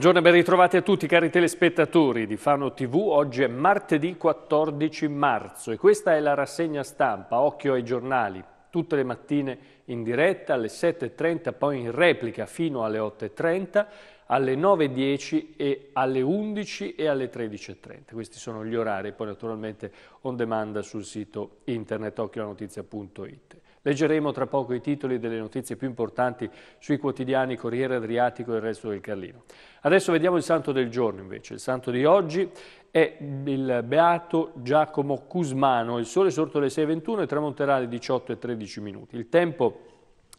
Buongiorno e ben ritrovati a tutti cari telespettatori di Fano TV. Oggi è martedì 14 marzo e questa è la rassegna stampa Occhio ai giornali. Tutte le mattine in diretta alle 7.30, poi in replica fino alle 8.30, alle 9.10 e alle 11.00 e alle 13.30. Questi sono gli orari, poi naturalmente on demand sul sito internet occhionotizia.it. Leggeremo tra poco i titoli delle notizie più importanti sui quotidiani Corriere Adriatico e il resto del Carlino. Adesso vediamo il santo del giorno invece. Il santo di oggi è il beato Giacomo Cusmano. Il sole sorto alle 6.21 e tramonterà alle 18.13 minuti. Il tempo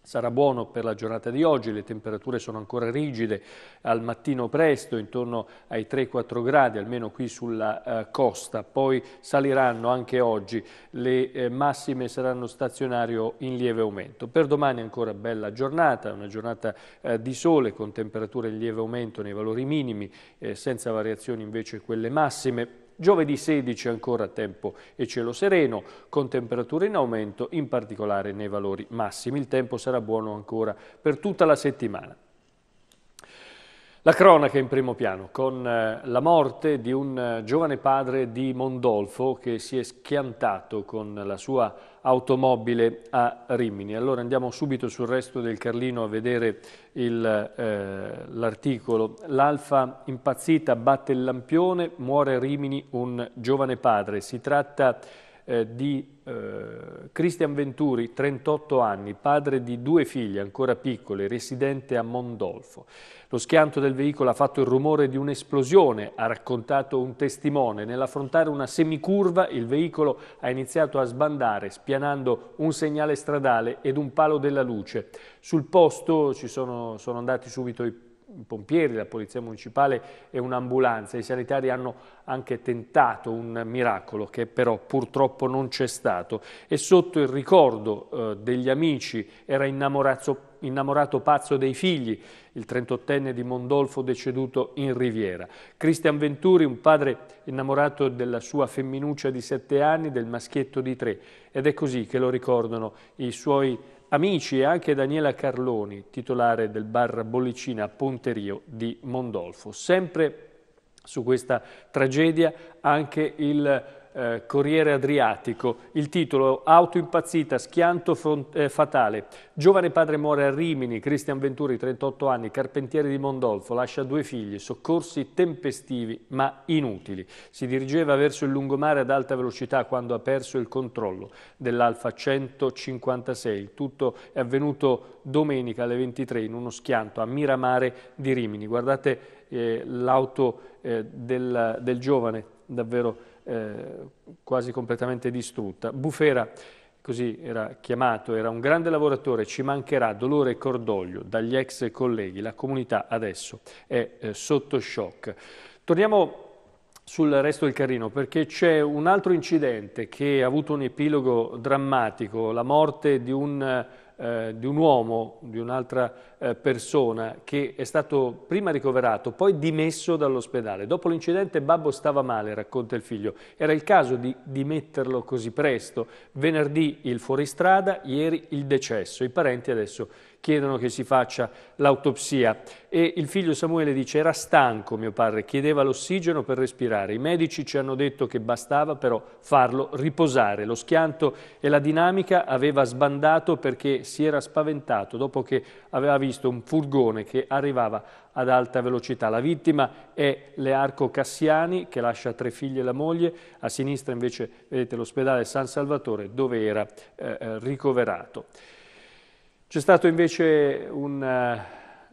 Sarà buono per la giornata di oggi, le temperature sono ancora rigide al mattino presto, intorno ai 3-4 gradi, almeno qui sulla eh, costa. Poi saliranno anche oggi, le eh, massime saranno stazionario in lieve aumento. Per domani ancora bella giornata, una giornata eh, di sole con temperature in lieve aumento nei valori minimi, eh, senza variazioni invece quelle massime Giovedì 16 ancora tempo e cielo sereno, con temperature in aumento, in particolare nei valori massimi. Il tempo sarà buono ancora per tutta la settimana. La cronaca in primo piano, con eh, la morte di un eh, giovane padre di Mondolfo che si è schiantato con la sua automobile a Rimini. Allora andiamo subito sul resto del Carlino a vedere eh, l'articolo. Eh, L'Alfa impazzita batte il lampione, muore a Rimini un giovane padre. Si tratta di eh, di eh, Cristian Venturi, 38 anni, padre di due figlie ancora piccole, residente a Mondolfo. Lo schianto del veicolo ha fatto il rumore di un'esplosione, ha raccontato un testimone. Nell'affrontare una semicurva il veicolo ha iniziato a sbandare, spianando un segnale stradale ed un palo della luce. Sul posto ci sono, sono andati subito i pompieri, la polizia municipale e un'ambulanza. I sanitari hanno anche tentato un miracolo che però purtroppo non c'è stato. E sotto il ricordo eh, degli amici era innamorato, innamorato pazzo dei figli, il 38enne di Mondolfo deceduto in Riviera. Cristian Venturi, un padre innamorato della sua femminuccia di sette anni, del maschietto di tre. Ed è così che lo ricordano i suoi amici e anche Daniela Carloni, titolare del bar Bollicina a Ponterio di Mondolfo. Sempre su questa tragedia anche il eh, Corriere Adriatico, il titolo Auto impazzita, schianto eh, fatale. Giovane padre muore a Rimini, Cristian Venturi, 38 anni, carpentiere di Mondolfo, lascia due figli, soccorsi tempestivi ma inutili. Si dirigeva verso il lungomare ad alta velocità quando ha perso il controllo dell'Alfa 156. Il tutto è avvenuto domenica alle 23 in uno schianto a Miramare di Rimini. Guardate eh, l'auto eh, del, del giovane, davvero eh, quasi completamente distrutta. Bufera, così era chiamato, era un grande lavoratore, ci mancherà dolore e cordoglio dagli ex colleghi, la comunità adesso è eh, sotto shock. Torniamo sul resto del Carrino perché c'è un altro incidente che ha avuto un epilogo drammatico, la morte di un eh, di un uomo, di un'altra eh, persona che è stato prima ricoverato, poi dimesso dall'ospedale. Dopo l'incidente Babbo stava male, racconta il figlio. Era il caso di dimetterlo così presto. Venerdì il fuoristrada, ieri il decesso. I parenti adesso chiedono che si faccia l'autopsia e il figlio Samuele dice era stanco mio padre, chiedeva l'ossigeno per respirare, i medici ci hanno detto che bastava però farlo riposare, lo schianto e la dinamica aveva sbandato perché si era spaventato dopo che aveva visto un furgone che arrivava ad alta velocità. La vittima è Learco Cassiani che lascia tre figli e la moglie, a sinistra invece vedete l'ospedale San Salvatore dove era eh, eh ricoverato. C'è stato invece un, eh,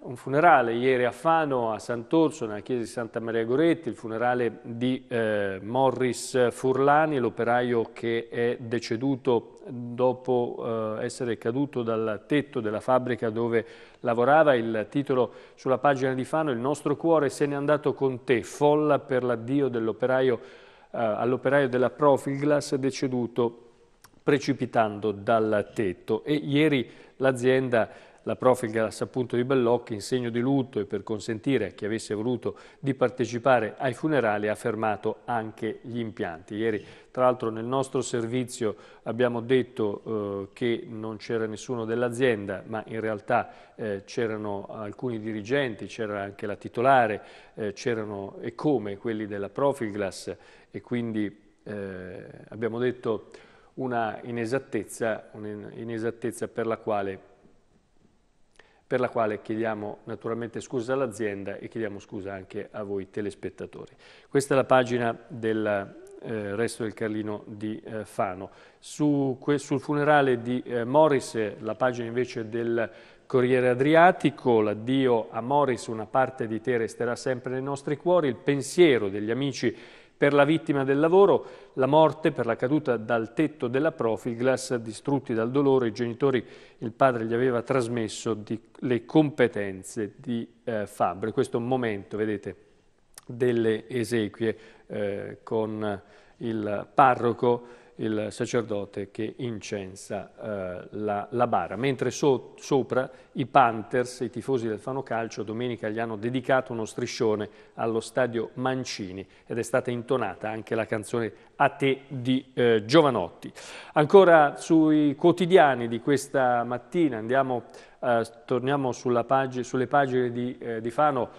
un, funerale ieri a Fano, a Sant'Orso, nella chiesa di Santa Maria Goretti, il funerale di eh, Morris Furlani, l'operaio che è deceduto dopo eh, essere caduto dal tetto della fabbrica dove lavorava. Il titolo sulla pagina di Fano, il nostro cuore se n'è andato con te, folla per l'addio dell'operaio eh, all'operaio della Profilglass deceduto precipitando dal tetto e ieri l'azienda la Profigas appunto di Bellocchi in segno di lutto e per consentire a chi avesse voluto di partecipare ai funerali ha fermato anche gli impianti. Ieri tra l'altro nel nostro servizio abbiamo detto eh, che non c'era nessuno dell'azienda ma in realtà eh, c'erano alcuni dirigenti, c'era anche la titolare, eh, c'erano e come quelli della Profilglass e quindi eh, abbiamo detto una inesattezza, un'inesattezza per la quale, per la quale chiediamo naturalmente scusa all'azienda e chiediamo scusa anche a voi telespettatori. Questa è la pagina del eh, resto del Carlino di eh, Fano. Su, sul funerale di eh, Morris, la pagina invece del Corriere Adriatico, l'addio a Morris, una parte di te resterà sempre nei nostri cuori, il pensiero degli amici per la vittima del lavoro, la morte per la caduta dal tetto della Profilglass, distrutti dal dolore, i genitori, il padre gli aveva trasmesso di, le competenze di eh, Fabre. Questo è un momento, vedete, delle esequie eh, con il parroco il sacerdote che incensa eh, la, la, bara, mentre so, sopra i Panthers, i tifosi del Fano Calcio, domenica gli hanno dedicato uno striscione allo stadio Mancini ed è stata intonata anche la canzone A te di eh, Giovanotti. Ancora sui quotidiani di questa mattina, andiamo, eh, torniamo pag sulle pagine di, eh, di Fano,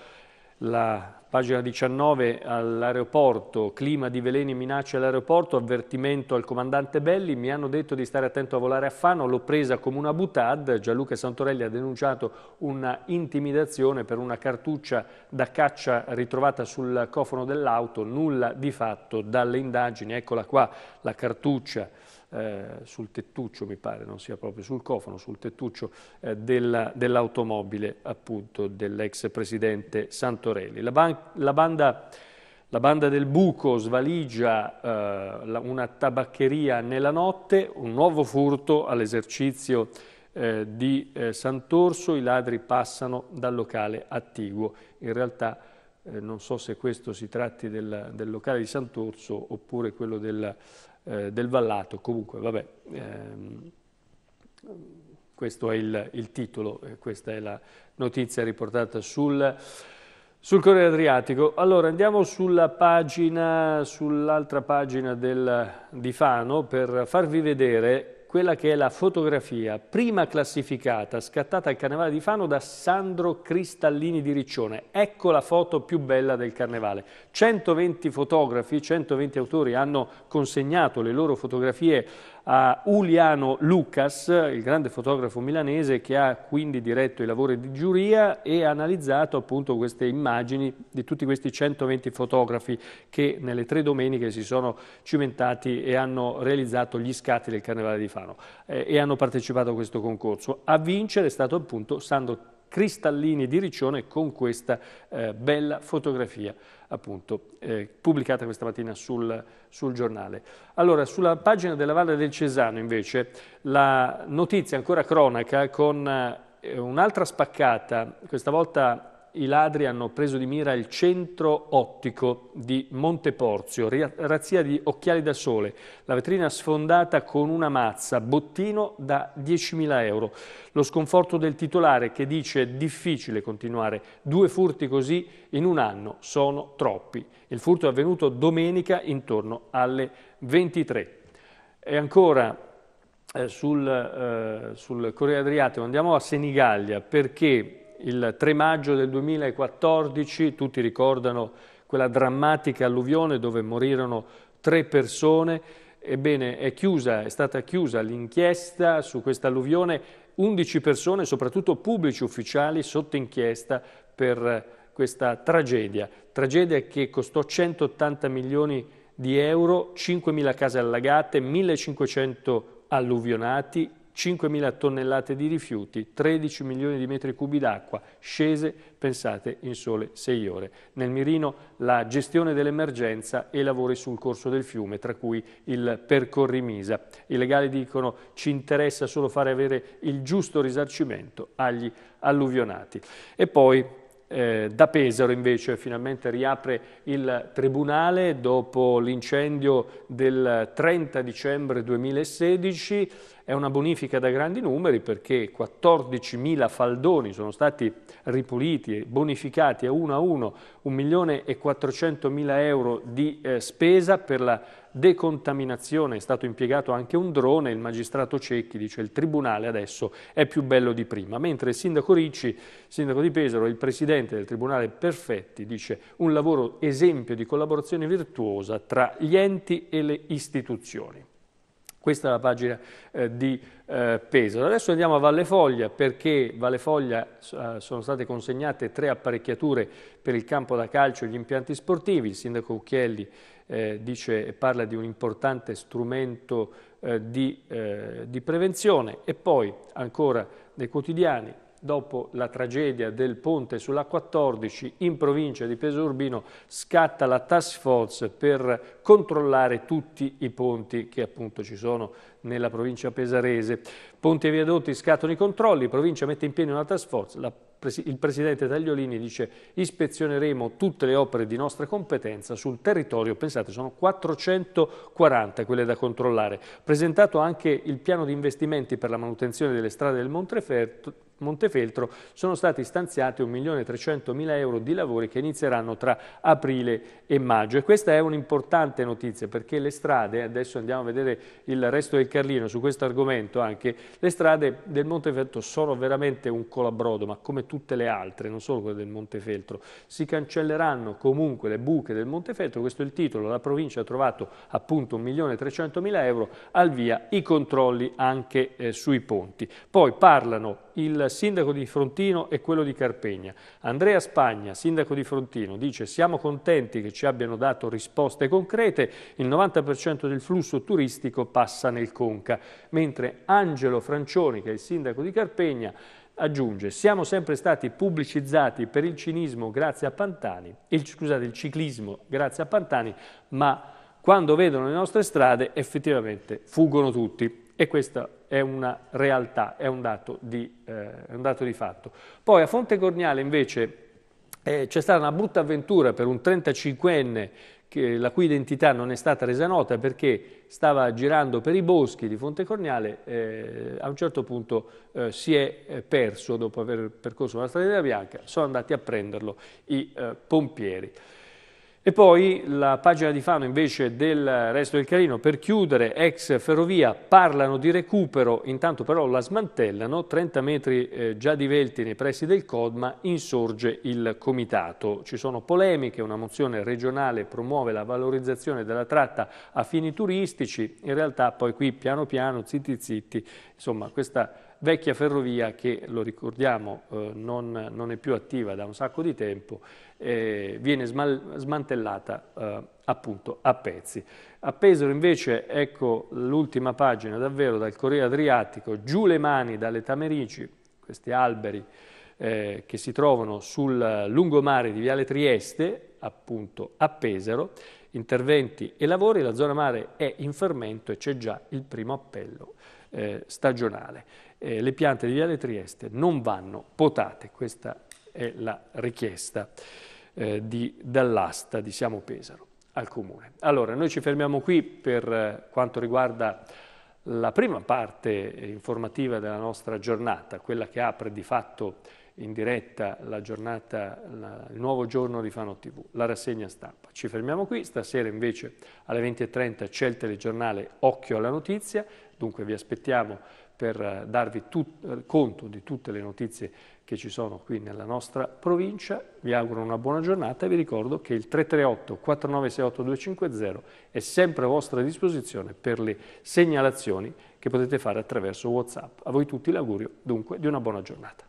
la Pagina 19 all'aeroporto, clima di veleni e minacce all'aeroporto, avvertimento al comandante Belli, mi hanno detto di stare attento a volare a Fano, l'ho presa come una butad, Gianluca Santorelli ha denunciato una intimidazione per una cartuccia da caccia ritrovata sul cofano dell'auto, nulla di fatto dalle indagini, eccola qua la cartuccia eh, sul tettuccio, mi pare, non sia proprio sul cofano, sul tettuccio eh, dell'automobile appunto dell'ex presidente Santorelli. La, ban la, banda, la, banda, del buco svaligia eh, la, una tabaccheria nella notte, un nuovo furto all'esercizio eh, di eh, Sant'Orso, i ladri passano dal locale attiguo. In realtà eh, non so se questo si tratti del, del locale di Sant'Orso oppure quello del, eh, del Vallato, comunque vabbè, ehm, questo è il, il titolo, eh, questa è la notizia riportata sul, sul Corriere Adriatico. Allora andiamo sulla pagina, sull'altra pagina del, di Fano per farvi vedere quella che è la fotografia prima classificata scattata al Carnevale di Fano da Sandro Cristallini di Riccione. Ecco la foto più bella del Carnevale. 120 fotografi, 120 autori hanno consegnato le loro fotografie a Uliano Lucas, il grande fotografo milanese che ha quindi diretto i lavori di giuria e ha analizzato appunto queste immagini di tutti questi 120 fotografi che nelle tre domeniche si sono cimentati e hanno realizzato gli scatti del Carnevale di Fano eh, e hanno partecipato a questo concorso. A vincere è stato appunto Sandro Cristallini di Riccione con questa eh, bella fotografia appunto eh, pubblicata questa mattina sul, sul, giornale. Allora, sulla pagina della Valle del Cesano invece la notizia ancora cronaca con eh, un'altra spaccata, questa volta i ladri hanno preso di mira il centro ottico di Monteporzio, razzia di occhiali da sole, la vetrina sfondata con una mazza, bottino da 10.000 euro. Lo sconforto del titolare che dice difficile continuare, due furti così in un anno sono troppi. Il furto è avvenuto domenica intorno alle 23. E ancora eh, sul, eh, sul Corriere Adriatico andiamo a Senigallia perché il 3 maggio del 2014, tutti ricordano quella drammatica alluvione dove morirono tre persone, ebbene è, chiusa, è stata chiusa l'inchiesta su questa alluvione, 11 persone, soprattutto pubblici ufficiali, sotto inchiesta per questa tragedia, tragedia che costò 180 milioni di euro, 5.000 case allagate, 1.500 alluvionati, 5.000 tonnellate di rifiuti, 13 milioni di metri cubi d'acqua, scese, pensate, in sole 6 ore. Nel mirino la gestione dell'emergenza e i lavori sul corso del fiume, tra cui il percorrimisa. I legali dicono ci interessa solo fare avere il giusto risarcimento agli alluvionati. E poi eh, da Pesaro invece finalmente riapre il tribunale dopo l'incendio del 30 dicembre 2016 è una bonifica da grandi numeri perché 14.000 faldoni sono stati ripuliti, bonificati a uno a uno, 1.400.000 euro di eh, spesa per la decontaminazione, è stato impiegato anche un drone, il magistrato Cecchi dice il tribunale adesso è più bello di prima, mentre il sindaco Ricci, sindaco di Pesaro, e il presidente del tribunale Perfetti dice un lavoro esempio di collaborazione virtuosa tra gli enti e le istituzioni. Questa è la pagina eh, di eh, Pesaro. Adesso andiamo a Valle Foglia perché Valle Foglia eh, sono state consegnate tre apparecchiature per il campo da calcio e gli impianti sportivi. Il sindaco Ucchielli eh, dice, parla di un importante strumento eh, di, eh, di prevenzione e poi ancora dei quotidiani dopo la tragedia del ponte sulla 14 in provincia di Peso Urbino scatta la task force per controllare tutti i ponti che appunto ci sono nella provincia pesarese. Ponti e viadotti scattano i controlli, la provincia mette in piedi una task force, la, il presidente Tagliolini dice ispezioneremo tutte le opere di nostra competenza sul territorio, pensate sono 440 quelle da controllare. Presentato anche il piano di investimenti per la manutenzione delle strade del Montreferto, Montefeltro sono stati stanziati 1.300.000 euro di lavori che inizieranno tra aprile e maggio. E questa è un'importante notizia perché le strade, adesso andiamo a vedere il resto del Carlino su questo argomento anche, le strade del Montefeltro sono veramente un colabrodo, ma come tutte le altre, non solo quelle del Montefeltro. Si cancelleranno comunque le buche del Montefeltro, questo è il titolo, la provincia ha trovato appunto 1.300.000 euro, al via i controlli anche eh, sui ponti. Poi parlano il sindaco di Frontino e quello di Carpegna. Andrea Spagna, sindaco di Frontino, dice siamo contenti che ci abbiano dato risposte concrete, il 90% del flusso turistico passa nel Conca, mentre Angelo Francioni, che è il sindaco di Carpegna, aggiunge siamo sempre stati pubblicizzati per il cinismo grazie a Pantani, il, scusate, il ciclismo grazie a Pantani, ma quando vedono le nostre strade effettivamente fuggono tutti. E questa è una realtà, è un dato di, eh, un dato di fatto. Poi a Fonte Gorniale invece eh, c'è stata una brutta avventura per un 35enne che, la cui identità non è stata resa nota perché stava girando per i boschi di Fonte Corniale, eh, a un certo punto eh, si è eh, perso dopo aver percorso una strada bianca, sono andati a prenderlo i eh, pompieri. E poi la pagina di Fano invece del resto del Carino, per chiudere, ex ferrovia, parlano di recupero, intanto però la smantellano, 30 metri eh, già divelti nei pressi del Codma, insorge il comitato. Ci sono polemiche, una mozione regionale promuove la valorizzazione della tratta a fini turistici, in realtà poi qui piano piano, zitti zitti, insomma questa vecchia ferrovia che, lo ricordiamo, eh, non, non, è più attiva da un sacco di tempo, eh, viene smantellata eh, appunto a pezzi. A Pesaro invece, ecco l'ultima pagina davvero dal Corriere Adriatico, giù le mani dalle Tamerici, questi alberi eh, che si trovano sul lungomare di Viale Trieste, appunto a Pesaro, interventi e lavori, la zona mare è in fermento e c'è già il primo appello eh, stagionale eh, le piante di Viale Trieste non vanno potate, questa è la richiesta eh, di, dall'asta di Siamo Pesaro al Comune. Allora, noi ci fermiamo qui per eh, quanto riguarda la prima parte informativa della nostra giornata, quella che apre di fatto in diretta la giornata, la, il nuovo giorno di Fano TV, la rassegna stampa. Ci fermiamo qui, stasera invece alle 20.30 c'è il telegiornale Occhio alla notizia, dunque vi aspettiamo per eh, darvi tut, eh, conto di tutte le notizie che ci sono qui nella nostra provincia. Vi auguro una buona giornata e vi ricordo che il 338 4968 250 è sempre a vostra disposizione per le segnalazioni che potete fare attraverso Whatsapp. A voi tutti l'augurio dunque di una buona giornata.